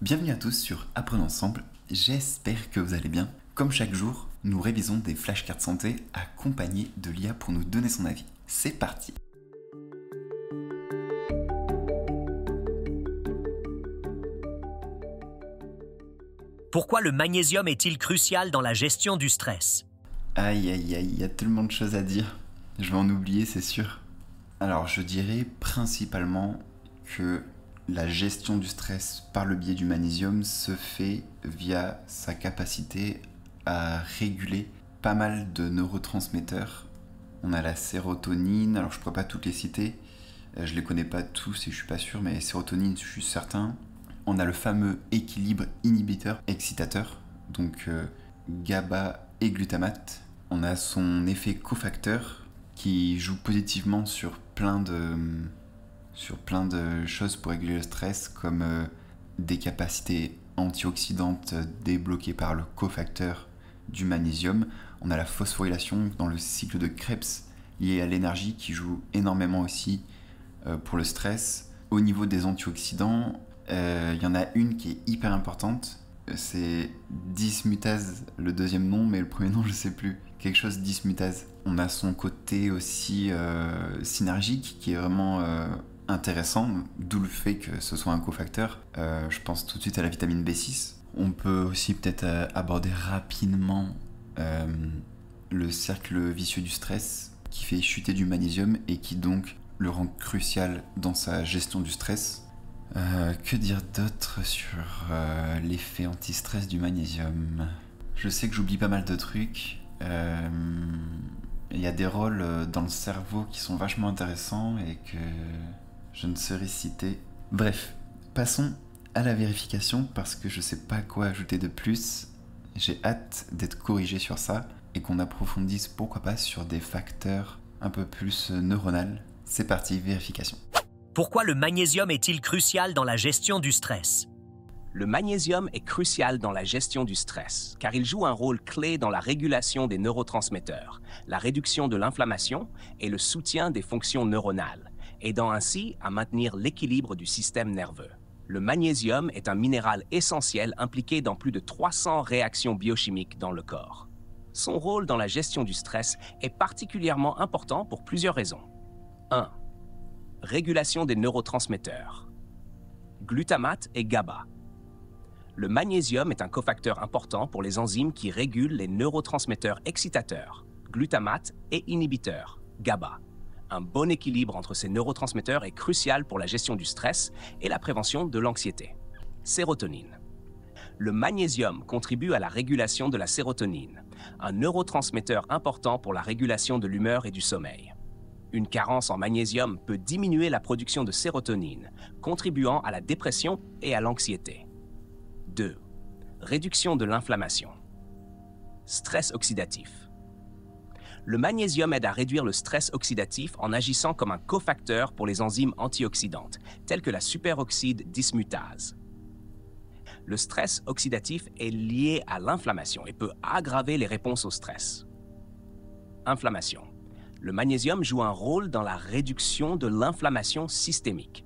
Bienvenue à tous sur Apprenons ensemble, j'espère que vous allez bien. Comme chaque jour, nous révisons des flashcards santé accompagnés de l'IA pour nous donner son avis. C'est parti Pourquoi le magnésium est-il crucial dans la gestion du stress Aïe aïe aïe, il y a tellement de choses à dire. Je vais en oublier, c'est sûr. Alors je dirais principalement que la gestion du stress par le biais du magnésium se fait via sa capacité à réguler pas mal de neurotransmetteurs. On a la sérotonine, alors je ne pourrais pas toutes les citer, euh, je ne les connais pas tous et je suis pas sûr, mais sérotonine, je suis certain. On a le fameux équilibre inhibiteur-excitateur, donc euh, GABA et glutamate. On a son effet cofacteur qui joue positivement sur plein de sur plein de choses pour réguler le stress, comme euh, des capacités antioxydantes euh, débloquées par le cofacteur du magnésium. On a la phosphorylation dans le cycle de Krebs lié à l'énergie qui joue énormément aussi euh, pour le stress. Au niveau des antioxydants, il y en a une qui est hyper importante. C'est dismutase, le deuxième nom, mais le premier nom, je sais plus. Quelque chose dismutase. On a son côté aussi synergique qui est vraiment intéressant, d'où le fait que ce soit un cofacteur. Euh, je pense tout de suite à la vitamine B6. On peut aussi peut-être euh, aborder rapidement euh, le cercle vicieux du stress qui fait chuter du magnésium et qui donc le rend crucial dans sa gestion du stress. que dire d'autre sur l'effet anti-stress du magnésium Je sais que j'oublie pas mal de trucs. Il y a des rôles dans le cerveau qui sont vachement intéressants et que je ne saurais cité. Bref, passons à la vérification parce que je ne sais pas quoi ajouter de plus. J'ai hâte d'être corrigé sur ça et qu'on approfondisse pourquoi pas sur des facteurs un peu plus euh, neuronales. C'est parti, vérification. Pourquoi le magnésium est-il crucial dans la gestion du stress Le magnésium est crucial dans la gestion du stress, car il joue un rôle clé dans la régulation des neurotransmetteurs, la réduction de l'inflammation et le soutien des fonctions neuronales aidant ainsi à maintenir l'équilibre du système nerveux. Le magnésium est un minéral essentiel impliqué dans plus de 300 réactions biochimiques dans le corps. Son rôle dans la gestion du stress est particulièrement important pour plusieurs raisons. 1. Régulation des neurotransmetteurs. Glutamate et GABA. Le magnésium est un cofacteur important pour les enzymes qui régulent les neurotransmetteurs excitateurs, glutamate et inhibiteurs, GABA. Un bon équilibre entre ces neurotransmetteurs est crucial pour la gestion du stress et la prévention de l'anxiété. Sérotonine. Le magnésium contribue à la régulation de la sérotonine, un neurotransmetteur important pour la régulation de l'humeur et du sommeil. Une carence en magnésium peut diminuer la production de sérotonine, contribuant à la dépression et à l'anxiété. 2. Réduction de l'inflammation. Stress oxydatif le magnésium aide à réduire le stress oxydatif en agissant comme un cofacteur pour les enzymes antioxydantes, telles que la superoxyde dismutase. Le stress oxydatif est lié à l'inflammation et peut aggraver les réponses au stress. Inflammation. Le magnésium joue un rôle dans la réduction de l'inflammation systémique.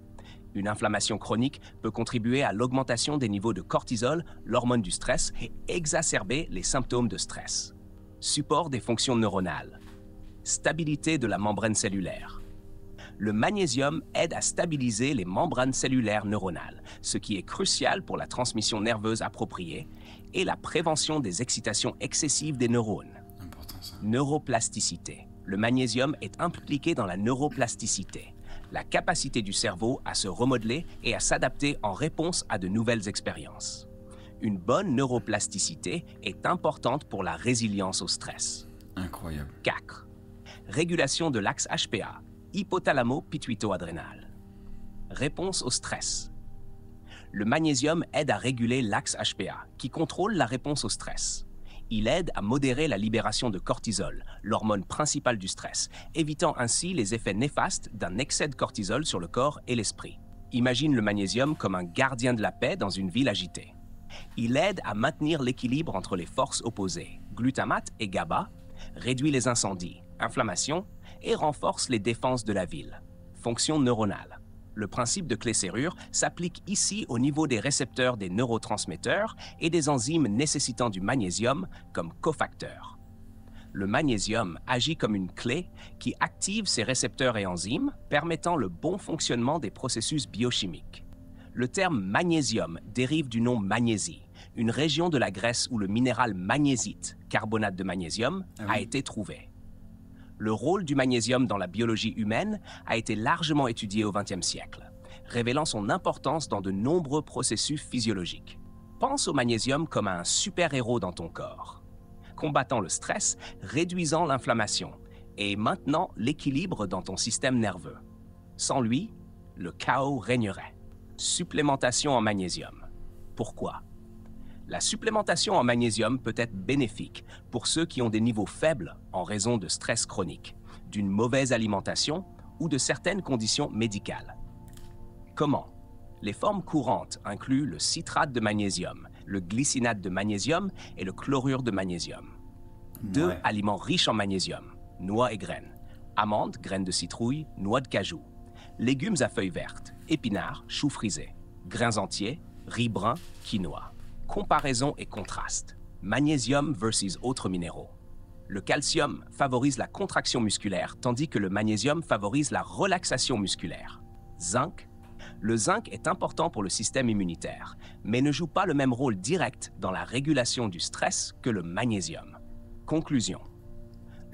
Une inflammation chronique peut contribuer à l'augmentation des niveaux de cortisol, l'hormone du stress, et exacerber les symptômes de stress support des fonctions neuronales, stabilité de la membrane cellulaire. Le magnésium aide à stabiliser les membranes cellulaires neuronales, ce qui est crucial pour la transmission nerveuse appropriée et la prévention des excitations excessives des neurones. Neuroplasticité. Le magnésium est impliqué dans la neuroplasticité, la capacité du cerveau à se remodeler et à s'adapter en réponse à de nouvelles expériences une bonne neuroplasticité est importante pour la résilience au stress. Incroyable. 4. Régulation de l'axe HPA, hypothalamo-pituito-adrénal. Réponse au stress. Le magnésium aide à réguler l'axe HPA, qui contrôle la réponse au stress. Il aide à modérer la libération de cortisol, l'hormone principale du stress, évitant ainsi les effets néfastes d'un excès de cortisol sur le corps et l'esprit. Imagine le magnésium comme un gardien de la paix dans une ville agitée. Il aide à maintenir l'équilibre entre les forces opposées. Glutamate et GABA réduit les incendies, inflammations et renforce les défenses de la ville. Fonction neuronale. Le principe de clé-serrure s'applique ici au niveau des récepteurs des neurotransmetteurs et des enzymes nécessitant du magnésium comme cofacteur. Le magnésium agit comme une clé qui active ces récepteurs et enzymes, permettant le bon fonctionnement des processus biochimiques. Le terme magnésium dérive du nom Magnésie, une région de la Grèce où le minéral magnésite, carbonate de magnésium, ah a été trouvé. Le rôle du magnésium dans la biologie humaine a été largement étudié au XXe siècle, révélant son importance dans de nombreux processus physiologiques. Pense au magnésium comme à un super-héros dans ton corps, combattant le stress, réduisant l'inflammation et maintenant l'équilibre dans ton système nerveux. Sans lui, le chaos régnerait. Supplémentation en magnésium. Pourquoi La supplémentation en magnésium peut être bénéfique pour ceux qui ont des niveaux faibles en raison de stress chronique, d'une mauvaise alimentation ou de certaines conditions médicales. Comment Les formes courantes incluent le citrate de magnésium, le glycinate de magnésium et le chlorure de magnésium. Deux aliments riches en magnésium, noix et graines, amandes, graines de citrouille, noix de cajou légumes à feuilles vertes, épinards, choux frisés, grains entiers, riz brun, quinoa. Comparaison et contraste. Magnésium versus autres minéraux. Le calcium favorise la contraction musculaire, tandis que le magnésium favorise la relaxation musculaire. Zinc. Le zinc est important pour le système immunitaire, mais ne joue pas le même rôle direct dans la régulation du stress que le magnésium. Conclusion.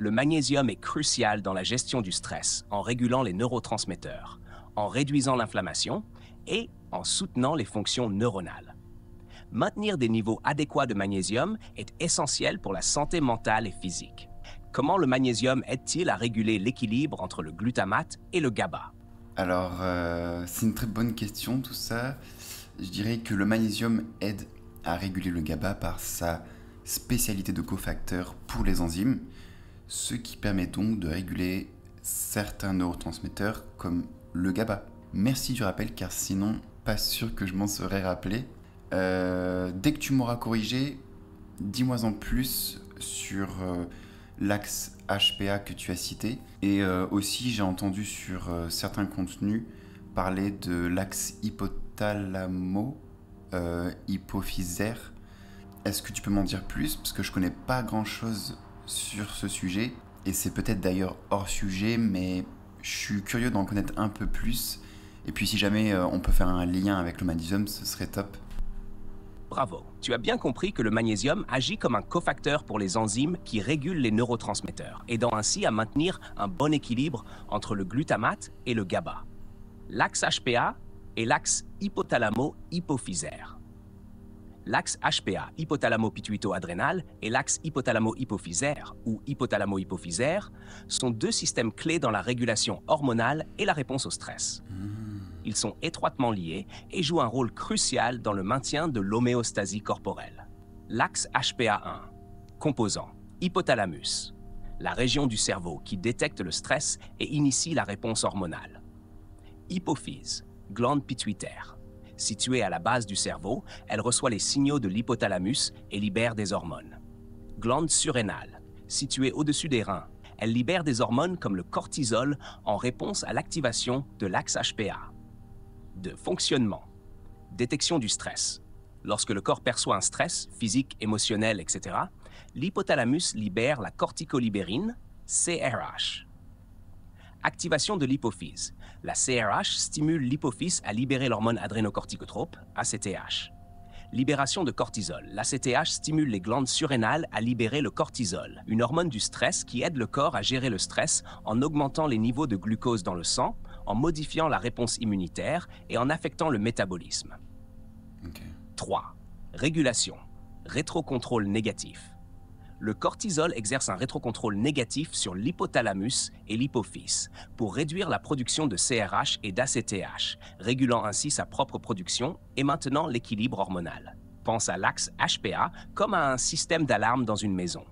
Le magnésium est crucial dans la gestion du stress en régulant les neurotransmetteurs, en réduisant l'inflammation et en soutenant les fonctions neuronales. Maintenir des niveaux adéquats de magnésium est essentiel pour la santé mentale et physique. Comment le magnésium aide-t-il à réguler l'équilibre entre le glutamate et le GABA Alors, euh, c'est une très bonne question tout ça. Je dirais que le magnésium aide à réguler le GABA par sa spécialité de cofacteur pour les enzymes, ce qui permet donc de réguler certains neurotransmetteurs comme le GABA. Merci du rappel car sinon pas sûr que je m'en serais rappelé. Euh, dès que tu m'auras corrigé, dis-moi en plus sur euh, l'axe HPA que tu as cité. Et euh, aussi j'ai entendu sur certains contenus parler de l'axe hypothalamo hypophysaire. Est-ce que tu peux m'en dire plus Parce que je connais pas grand chose sur ce sujet. Et c'est peut-être d'ailleurs hors sujet, mais je suis curieux d'en connaître un peu plus. Et puis si jamais euh, on peut faire un lien avec le magnésium, ce serait top. Bravo, tu as bien compris que le magnésium agit comme un cofacteur pour les enzymes qui régulent les neurotransmetteurs, aidant ainsi à maintenir un bon équilibre entre le glutamate et le GABA. L'axe HPA et l'axe hypothalamo-hypophysaire l'axe HPA hypothalamo-pituito-adrénal et l'axe hypothalamo-hypophysaire ou hypothalamo-hypophysaire sont deux systèmes clés dans la régulation hormonale et la réponse au stress. Hmm. Ils sont étroitement liés et jouent un rôle crucial dans le maintien de l'homéostasie corporelle. L'axe HPA1, composant hypothalamus, la région du cerveau qui détecte le stress et initie la réponse hormonale. Hypophyse, glande pituitaire, Située à la base du cerveau, elle reçoit les signaux de l'hypothalamus et libère des hormones. Glande surrénale, située au-dessus des reins, elle libère des hormones comme le cortisol en réponse à l'activation de l'axe HPA. De fonctionnement. Détection du stress. Lorsque le corps perçoit un stress physique, émotionnel, etc., l'hypothalamus libère la corticolibérine, CRH. Activation de l'hypophyse. La CRH stimule l'hypophyse à libérer l'hormone adrénocorticotrope, ACTH. Libération de cortisol. L'ACTH stimule les glandes surrénales à libérer le cortisol, une hormone du stress qui aide le corps à gérer le stress en augmentant les niveaux de glucose dans le sang, en modifiant la réponse immunitaire et en affectant le métabolisme. 3. Régulation. Rétrocontrôle négatif le cortisol exerce un rétrocontrôle négatif sur l'hypothalamus et l'hypophyse pour réduire la production de CRH et d'ACTH, régulant ainsi sa propre production et maintenant l'équilibre hormonal. Pense à l'axe HPA comme à un système d'alarme dans une maison.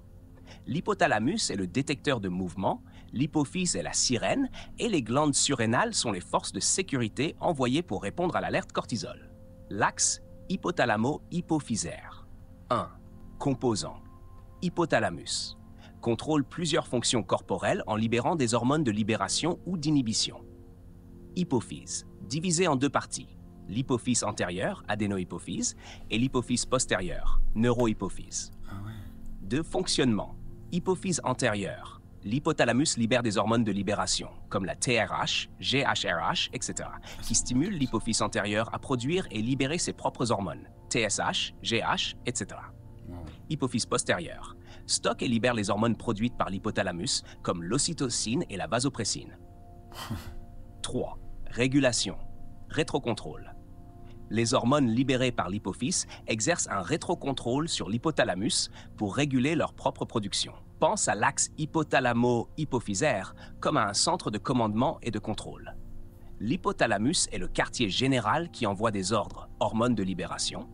L'hypothalamus est le détecteur de mouvement, l'hypophyse est la sirène et les glandes surrénales sont les forces de sécurité envoyées pour répondre à l'alerte cortisol. L'axe hypothalamo-hypophysaire. 1. composant hypothalamus. Contrôle plusieurs fonctions corporelles en libérant des hormones de libération ou d'inhibition. Hypophyse, Divisé en deux parties. L'hypophyse antérieure, adénohypophyse, et l'hypophyse postérieure, neurohypophyse. Ah deux fonctionnements. Hypophyse antérieure, l'hypothalamus libère des hormones de libération, comme la TRH, GHRH, etc., qui stimulent l'hypophyse antérieure à produire et libérer ses propres hormones, TSH, GH, etc. Hypophyse postérieure stocke et libère les hormones produites par l'hypothalamus, comme l'ocytocine et la vasopressine. 3. Régulation. Rétrocontrôle. Les hormones libérées par l'hypophyse exercent un rétrocontrôle sur l'hypothalamus pour réguler leur propre production. Pense à l'axe hypothalamo-hypophysaire comme à un centre de commandement et de contrôle. L'hypothalamus est le quartier général qui envoie des ordres, hormones de libération,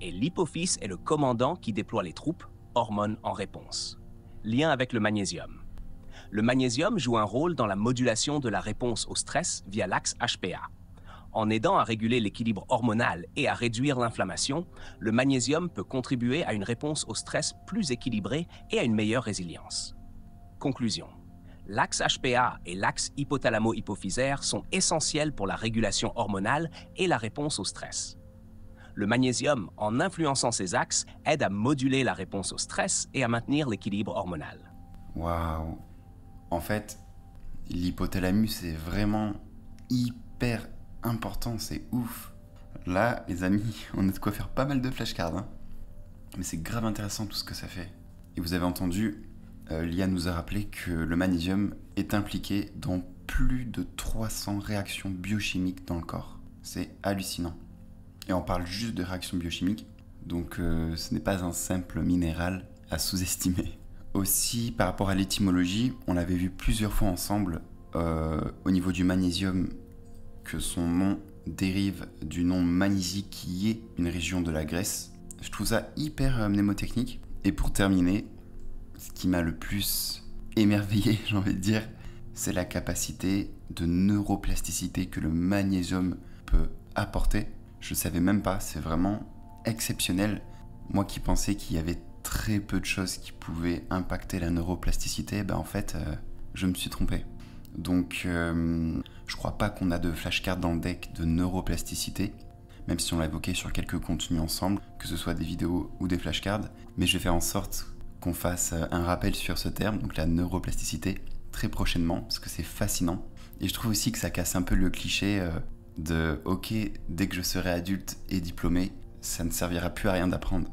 et l'hypophyse est le commandant qui déploie les troupes, hormones en réponse. Lien avec le magnésium. Le magnésium joue un rôle dans la modulation de la réponse au stress via l'axe HPA. En aidant à réguler l'équilibre hormonal et à réduire l'inflammation, le magnésium peut contribuer à une réponse au stress plus équilibrée et à une meilleure résilience. Conclusion. L'axe HPA et l'axe hypothalamo-hypophysaire sont essentiels pour la régulation hormonale et la réponse au stress. Le magnésium, en influençant ses axes, aide à moduler la réponse au stress et à maintenir l'équilibre hormonal. Waouh En fait, l'hypothalamus est vraiment hyper important, c'est ouf. Là, les amis, on a de quoi faire pas mal de flashcards. Hein Mais c'est grave intéressant tout ce que ça fait. Et vous avez entendu, euh, Lia nous a rappelé que le magnésium est impliqué dans plus de 300 réactions biochimiques dans le corps. C'est hallucinant. Et on parle juste de réaction biochimique, donc euh, ce n'est pas un simple minéral à sous-estimer. Aussi, par rapport à l'étymologie, on l'avait vu plusieurs fois ensemble euh, au niveau du magnésium, que son nom dérive du nom Magnésie qui est une région de la Grèce. Je trouve ça hyper euh, mnémotechnique. Et pour terminer, ce qui m'a le plus émerveillé, j'ai envie de dire, c'est la capacité de neuroplasticité que le magnésium peut apporter je savais même pas, c'est vraiment exceptionnel. Moi qui pensais qu'il y avait très peu de choses qui pouvaient impacter la neuroplasticité, ben en fait, euh, je me suis trompé. Donc, euh, je crois pas qu'on a de flashcards dans le deck de neuroplasticité, même si on l'a évoqué sur quelques contenus ensemble, que ce soit des vidéos ou des flashcards. Mais je vais faire en sorte qu'on fasse euh, un rappel sur ce terme, donc la neuroplasticité, très prochainement, parce que c'est fascinant. Et je trouve aussi que ça casse un peu le cliché de ok, dès que je serai adulte et diplômé, ça ne servira plus à rien d'apprendre.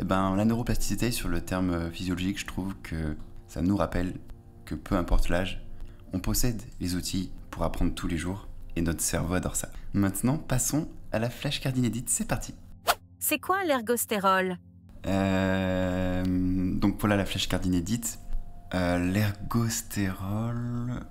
Eh ben, la neuroplasticité sur le terme physiologique, je trouve que ça nous rappelle que peu importe l'âge, on possède les outils pour apprendre tous les jours et notre cerveau adore ça. Maintenant, passons à la flèche cardinédite. c'est parti. C'est quoi l'ergostérol euh, Donc voilà la flèche cardinédite. Euh, l'ergostérol,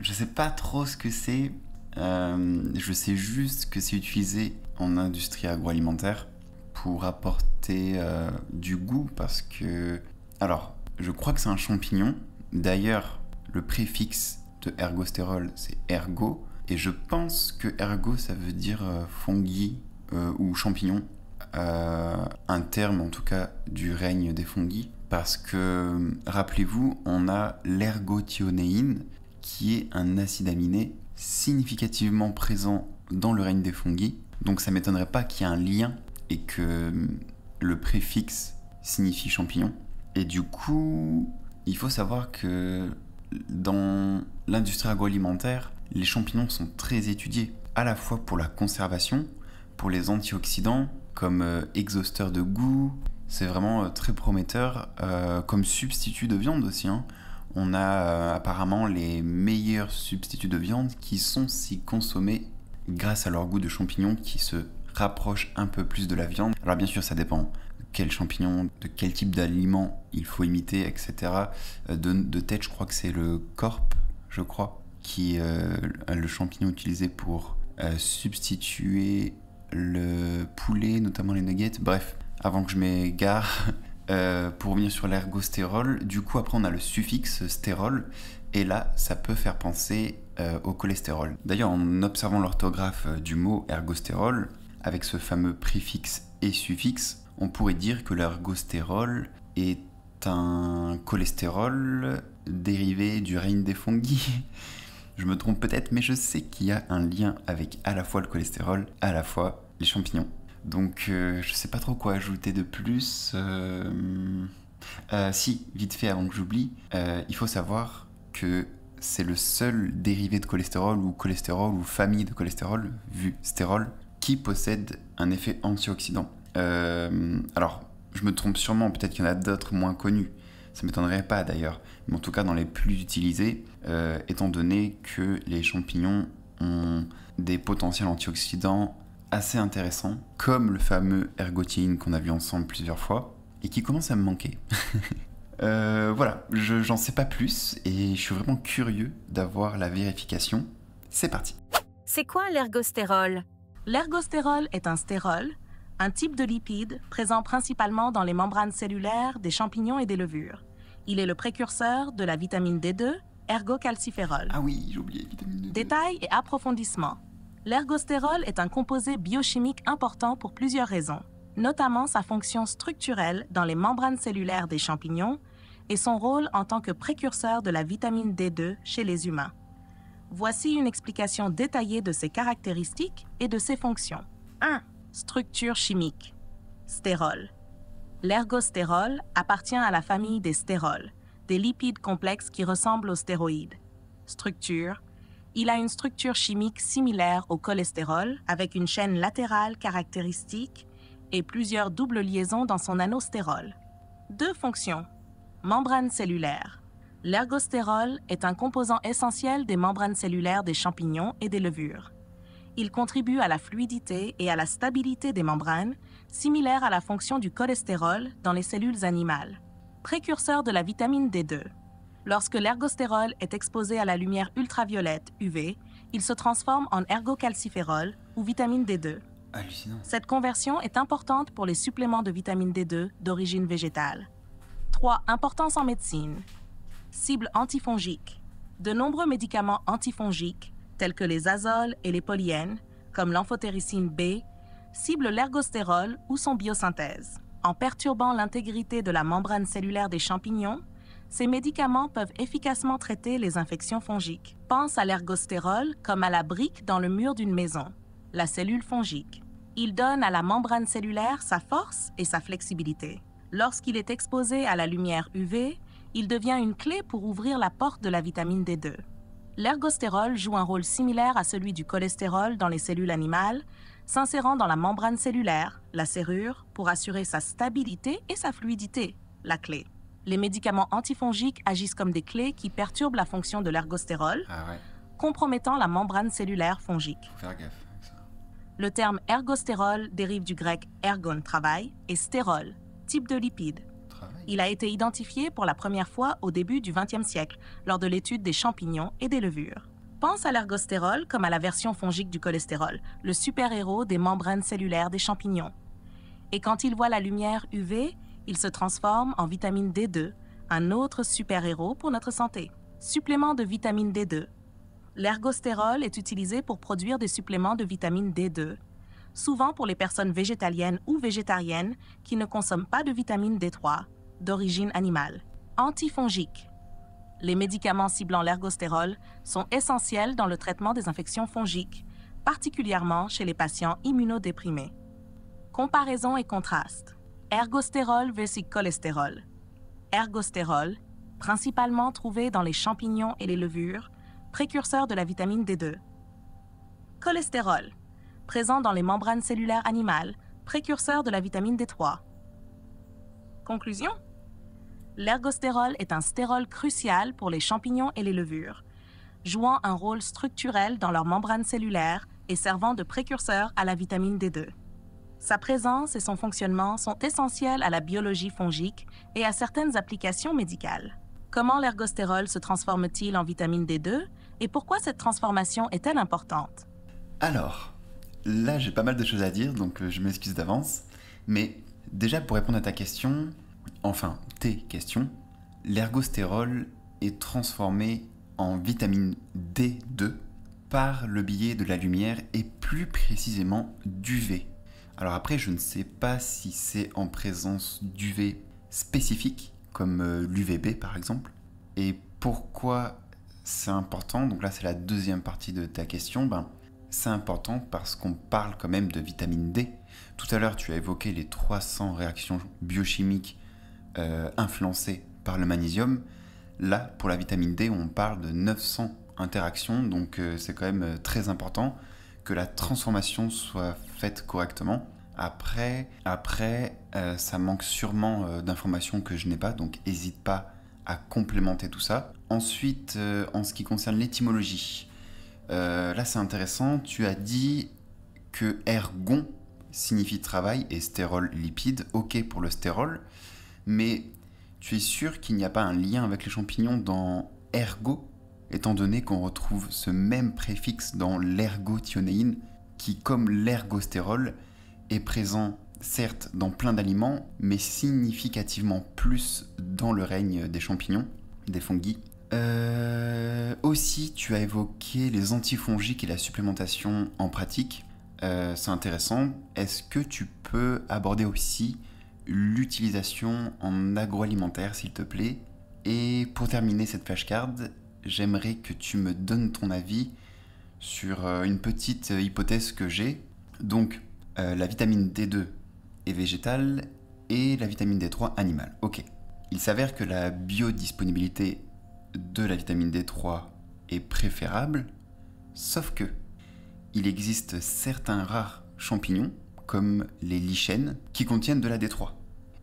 je sais pas trop ce que c'est, euh, je sais juste que c'est utilisé en industrie agroalimentaire pour apporter euh, du goût parce que... Alors, je crois que c'est un champignon. D'ailleurs, le préfixe de ergostérol, c'est ergo. Et je pense que ergo, ça veut dire euh, euh ou champignon. un terme, en tout cas, du règne des fonguilles. Parce que, rappelez-vous, on a l'ergothionéine qui est un acide aminé significativement présent dans le règne des fongis donc ça m'étonnerait pas qu'il y ait un lien et que le préfixe signifie champignon. Et du coup, il faut savoir que dans l'industrie agroalimentaire, les champignons sont très étudiés, à la fois pour la conservation, pour les antioxydants, comme euh, exhausteur de goût. C'est vraiment euh, très prometteur euh, comme substitut de viande aussi. Hein. On a euh, apparemment les meilleurs substituts de viande qui sont si consommés grâce à leur goût de champignons qui se rapproche un peu plus de la viande. Alors bien sûr, ça dépend de quel champignon, de quel type d'aliment il faut imiter, etc. Euh, de, tête, je crois que c'est le corp, je crois, qui euh, le champignon utilisé pour substituer le poulet, notamment les nuggets. Bref, avant que je m'égare, Euh, pour revenir sur l'ergostérol, du coup après on a le suffixe stérol et là ça peut faire penser euh, au cholestérol. D'ailleurs en observant l'orthographe euh, du mot ergostérol avec ce fameux préfixe et suffixe, on pourrait dire que l'ergostérol est un cholestérol dérivé du règne des fongi. Je me trompe peut-être mais je sais qu'il y a un lien avec à la fois le cholestérol, à la fois les champignons. Donc je euh, je sais pas trop quoi ajouter de plus. Euh, euh, si, vite fait avant que j'oublie, il faut savoir que c'est le seul dérivé de cholestérol ou cholestérol ou famille de cholestérol, vu stérol, qui possède un effet antioxydant. alors, je me trompe sûrement, peut-être qu'il y en a d'autres moins connus. Ça m'étonnerait pas d'ailleurs, mais en tout cas dans les plus utilisés, étant donné que les champignons ont des potentiels antioxydants assez intéressant, comme le fameux ergotine qu'on a vu ensemble plusieurs fois, et qui commence à me manquer. Euh, voilà, j'en sais pas plus, et je suis vraiment curieux d'avoir la vérification. C'est parti. C'est quoi l'ergostérol L'ergostérol est un stérol, un type de lipide présent principalement dans les membranes cellulaires des champignons et des levures. Il est le précurseur de la vitamine D2, ergocalciférol. Ah oui, j'ai oublié vitamine d Détail et approfondissement. L'ergostérol est un composé biochimique important pour plusieurs raisons, notamment sa fonction structurelle dans les membranes cellulaires des champignons et son rôle en tant que précurseur de la vitamine D2 chez les humains. Voici une explication détaillée de ses caractéristiques et de ses fonctions. 1. Structure chimique. Stérol. L'ergostérol appartient à la famille des stérols, des lipides complexes qui ressemblent aux stéroïdes. Structure il a une structure chimique similaire au cholestérol, avec une chaîne latérale caractéristique et plusieurs doubles liaisons dans son anostérol. Deux fonctions. Membrane cellulaire. L'ergostérol est un composant essentiel des membranes cellulaires des champignons et des levures. Il contribue à la fluidité et à la stabilité des membranes, similaire à la fonction du cholestérol dans les cellules animales. Précurseur de la vitamine D2. Lorsque l'ergostérol est exposé à la lumière ultraviolette, UV, il se transforme en ergocalciférol ou vitamine D2. Cette conversion est importante pour les suppléments de vitamine D2 d'origine végétale. 3. Importance en médecine. Cible antifongique. De nombreux médicaments antifongiques, tels que les azoles et les polyènes, comme l'amphotéricine B, ciblent l'ergostérol ou son biosynthèse. En perturbant l'intégrité de la membrane cellulaire des champignons, ces médicaments peuvent efficacement traiter les infections fongiques. Pense à l'ergostérol comme à la brique dans le mur d'une maison, la cellule fongique. Il donne à la membrane cellulaire sa force et sa flexibilité. Lorsqu'il est exposé à la lumière UV, il devient une clé pour ouvrir la porte de la vitamine D2. L'ergostérol joue un rôle similaire à celui du cholestérol dans les cellules animales, s'insérant dans la membrane cellulaire, la serrure, pour assurer sa stabilité et sa fluidité, la clé les médicaments antifongiques agissent comme des clés qui perturbent la fonction de l'ergostérol, ah compromettant la membrane cellulaire fongique. Faut gaffe Le terme ergostérol dérive du grec ergon travail et stérol, type de lipide. Il a été identifié pour la première fois au début du XXe siècle, lors de l'étude des champignons et des levures. Pense à l'ergostérol comme à la version fongique du cholestérol, le super-héros des membranes cellulaires des champignons. Et quand il voit la lumière UV, il se transforme en vitamine D2, un autre super-héros pour notre santé. Supplément de vitamine D2. L'ergostérol est utilisé pour produire des suppléments de vitamine D2, souvent pour les personnes végétaliennes ou végétariennes qui ne consomment pas de vitamine D3, d'origine animale. Antifongique. Les médicaments ciblant l'ergostérol sont essentiels dans le traitement des infections fongiques, particulièrement chez les patients immunodéprimés. Comparaison et contraste. Ergostérol vs. cholestérol. Ergostérol, principalement trouvé dans les champignons et les levures, précurseur de la vitamine D2. Cholestérol, présent dans les membranes cellulaires animales, précurseur de la vitamine D3. Conclusion L'ergostérol est un stérol crucial pour les champignons et les levures, jouant un rôle structurel dans leurs membranes cellulaires et servant de précurseur à la vitamine D2. Sa présence et son fonctionnement sont essentiels à la biologie fongique et à certaines applications médicales. Comment l'ergostérol se transforme-t-il en vitamine D2 et pourquoi cette transformation est-elle importante Alors, là j'ai pas mal de choses à dire, donc euh, je m'excuse d'avance. Mais déjà pour répondre à ta question, enfin tes questions, l'ergostérol est transformé en vitamine D2 par le biais de la lumière et plus précisément du V. Alors après, je ne sais pas si c'est en présence d'UV spécifique, comme euh, l'UVB par exemple. Et pourquoi c'est important Donc là, c'est la deuxième partie de ta question. Ben, c'est important parce qu'on parle quand même de vitamine D. Tout à l'heure, tu as évoqué les 300 réactions biochimiques euh, influencées par le magnésium. Là, pour la vitamine D, on parle de 900 interactions, donc euh, c'est quand même très important que la transformation soit correctement. Après, après euh, ça manque sûrement euh, d'informations que je n'ai pas, donc n'hésite pas à complémenter tout ça. Ensuite, euh, en ce qui concerne l'étymologie, là c'est intéressant, tu as dit que ergon signifie travail et stérol lipide, ok pour le stérol, mais tu es sûr qu'il n'y a pas un lien avec les champignons dans ergo, étant donné qu'on retrouve ce même préfixe dans l'ergothionéine qui, comme l'ergostérol, est présent certes dans plein d'aliments, mais significativement plus dans le règne des champignons, des fongis. Euh, aussi, tu as évoqué les antifongiques et la supplémentation en pratique. Euh, c'est intéressant. Est-ce que tu peux aborder aussi l'utilisation en agroalimentaire, s'il te plaît Et pour terminer cette flashcard, j'aimerais que tu me donnes ton avis sur euh, une petite euh, hypothèse que j'ai. Donc, euh, la vitamine D2 est végétale et la vitamine D3 animale. Ok. Il s'avère que la biodisponibilité de la vitamine D3 est préférable, sauf que il existe certains rares champignons, comme les lichens, qui contiennent de la D3.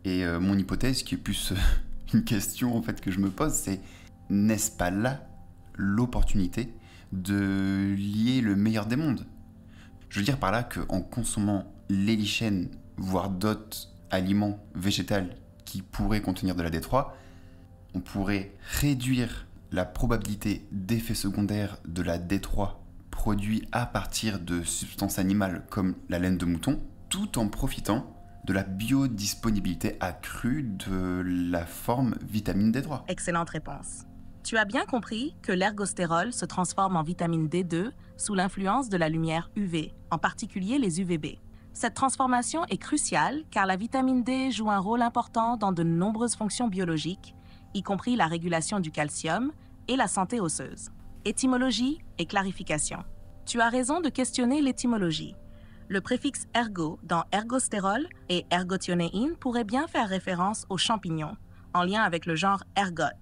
Et mon hypothèse, qui est plus une question en fait que je me pose, c'est n'est-ce pas là l'opportunité de lier le meilleur des mondes. Je veux dire par là qu'en consommant l'hélichène, voire d'autres aliments végétaux qui pourraient contenir de la D3, on pourrait réduire la probabilité d'effet secondaires de la D3 produit à partir de substances animales comme la laine de mouton, tout en profitant de la biodisponibilité accrue de la forme vitamine D3 Excellente réponse. Tu as bien compris que l'ergostérol se transforme en vitamine D2 sous l'influence de la lumière UV, en particulier les UVB. Cette transformation est cruciale car la vitamine D joue un rôle important dans de nombreuses fonctions biologiques, y compris la régulation du calcium et la santé osseuse. Étymologie et clarification. Tu as raison de questionner l'étymologie. Le préfixe ergo dans ergostérol et ergothionéine pourrait bien faire référence aux champignons, en lien avec le genre ergot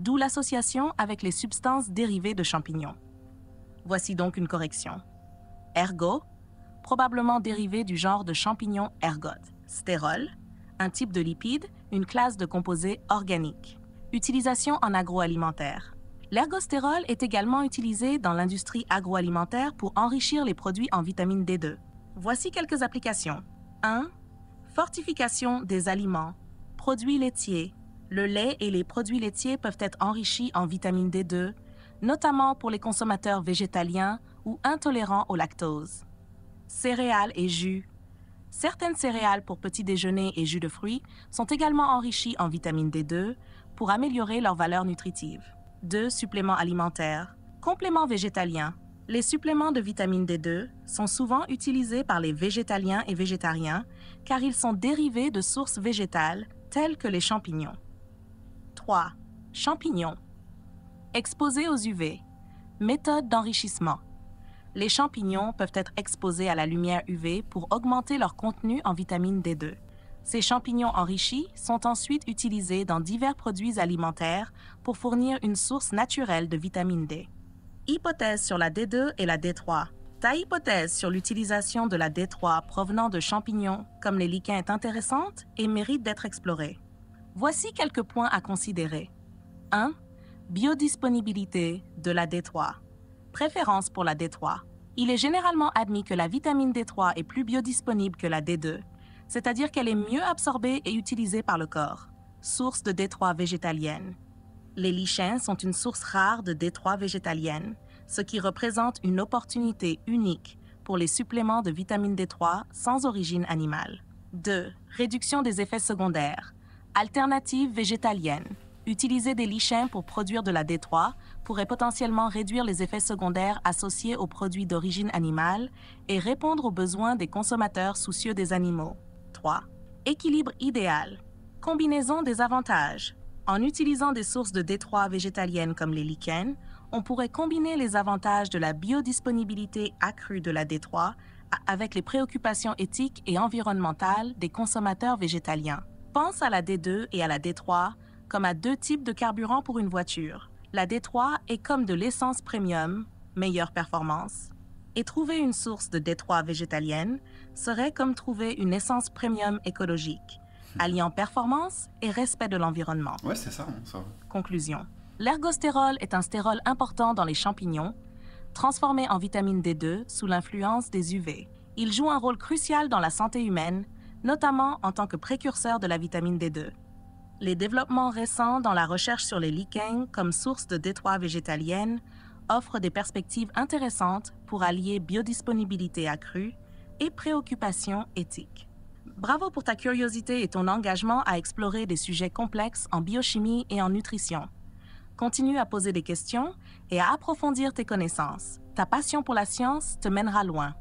d'où l'association avec les substances dérivées de champignons. Voici donc une correction. Ergo, probablement dérivé du genre de champignon ergot. Stérol, un type de lipide, une classe de composés organiques. Utilisation en agroalimentaire. L'ergostérol est également utilisé dans l'industrie agroalimentaire pour enrichir les produits en vitamine D2. Voici quelques applications. 1. Fortification des aliments, produits laitiers, le lait et les produits laitiers peuvent être enrichis en vitamine D2, notamment pour les consommateurs végétaliens ou intolérants au lactose. Céréales et jus. Certaines céréales pour petit déjeuner et jus de fruits sont également enrichies en vitamine D2 pour améliorer leur valeur nutritive. 2. Suppléments alimentaires. Compléments végétaliens. Les suppléments de vitamine D2 sont souvent utilisés par les végétaliens et végétariens car ils sont dérivés de sources végétales telles que les champignons. 3. Champignons. Exposés aux UV. Méthode d'enrichissement. Les champignons peuvent être exposés à la lumière UV pour augmenter leur contenu en vitamine D2. Ces champignons enrichis sont ensuite utilisés dans divers produits alimentaires pour fournir une source naturelle de vitamine D. Hypothèse sur la D2 et la D3. Ta hypothèse sur l'utilisation de la D3 provenant de champignons comme les lichens est intéressante et mérite d'être explorée. Voici quelques points à considérer. 1. Biodisponibilité de la D3. Préférence pour la D3. Il est généralement admis que la vitamine D3 est plus biodisponible que la D2, c'est-à-dire qu'elle est mieux absorbée et utilisée par le corps. Source de D3 végétalienne. Les lichens sont une source rare de D3 végétalienne, ce qui représente une opportunité unique pour les suppléments de vitamine D3 sans origine animale. 2. Réduction des effets secondaires. Alternative végétalienne. Utiliser des lichens pour produire de la D3 pourrait potentiellement réduire les effets secondaires associés aux produits d'origine animale et répondre aux besoins des consommateurs soucieux des animaux. 3. Équilibre idéal. Combinaison des avantages. En utilisant des sources de D3 végétaliennes comme les lichens, on pourrait combiner les avantages de la biodisponibilité accrue de la D3 avec les préoccupations éthiques et environnementales des consommateurs végétaliens. Pense à la D2 et à la D3 comme à deux types de carburant pour une voiture. La D3 est comme de l'essence premium, meilleure performance, et trouver une source de D3 végétalienne serait comme trouver une essence premium écologique, hmm. alliant performance et respect de l'environnement. Ouais, c'est hein, ça, Conclusion. L'ergostérol est un stérol important dans les champignons, transformé en vitamine D2 sous l'influence des UV. Il joue un rôle crucial dans la santé humaine, notamment en tant que précurseur de la vitamine D2. Les développements récents dans la recherche sur les lichens comme source de D3 végétaliennes offrent des perspectives intéressantes pour allier biodisponibilité accrue et préoccupations éthiques. Bravo pour ta curiosité et ton engagement à explorer des sujets complexes en biochimie et en nutrition. Continue à poser des questions et à approfondir tes connaissances. Ta passion pour la science te mènera loin.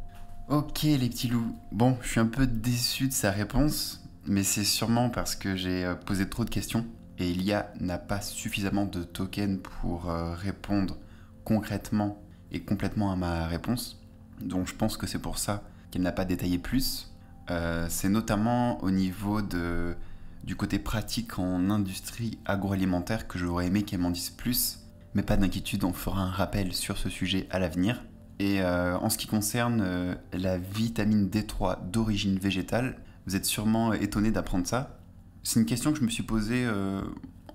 Ok les petits loups. Bon, je suis un peu déçu de sa réponse, mais c'est sûrement parce que j'ai euh, posé trop de questions et Ilia n'a pas suffisamment de tokens pour euh, répondre concrètement et complètement à ma réponse. Donc je pense que c'est pour ça qu'elle n'a pas détaillé plus. Euh, c'est notamment au niveau de, du côté pratique en industrie agroalimentaire que j'aurais aimé qu'elle m'en dise plus. Mais pas d'inquiétude, on fera un rappel sur ce sujet à l'avenir. Et euh, en ce qui concerne euh, la vitamine D3 d'origine végétale, vous êtes sûrement euh, étonné d'apprendre ça. C'est une question que je me suis posée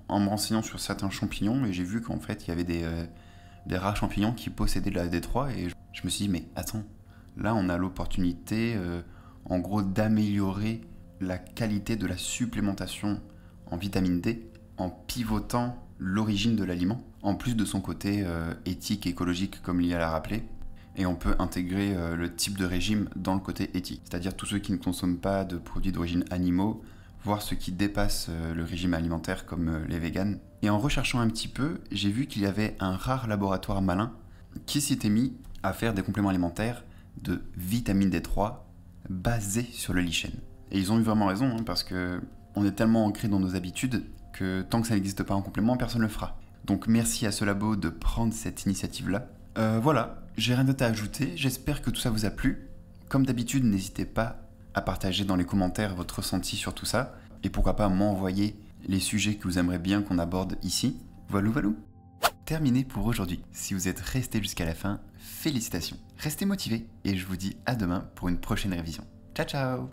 en me renseignant sur certains champignons mais j'ai vu qu'en fait il y avait des, rares champignons qui possédaient de la D3 et je, me suis dit mais attends, là on a l'opportunité en gros d'améliorer la qualité de la supplémentation en vitamine D en pivotant l'origine de l'aliment, en plus de son côté éthique, écologique comme il l'a rappelé, et on peut intégrer euh, le type de régime dans le côté éthique, c'est-à-dire tous ceux qui ne consomment pas de produits d'origine animaux, voire ceux qui dépassent euh, le régime alimentaire comme euh, les végans. Et en recherchant un petit peu, j'ai vu qu'il y avait un rare laboratoire malin qui s'était mis à faire des compléments alimentaires de vitamine D3 basés sur le lichen. Et ils ont eu vraiment raison, hein, parce que on est tellement ancré dans nos habitudes que tant que ça n'existe pas en complément, personne ne le fera. Donc merci à ce labo de prendre cette initiative-là euh, voilà, j'ai rien d'autre à ajouter. J'espère que tout ça vous a plu. Comme d'habitude, n'hésitez pas à partager dans les commentaires votre ressenti sur tout ça. Et pourquoi pas m'envoyer les sujets que vous aimeriez bien qu'on aborde ici. Voilà valou Terminé pour aujourd'hui. Si vous êtes resté jusqu'à la fin, félicitations. Restez motivés et je vous dis à demain pour une prochaine révision. Ciao, ciao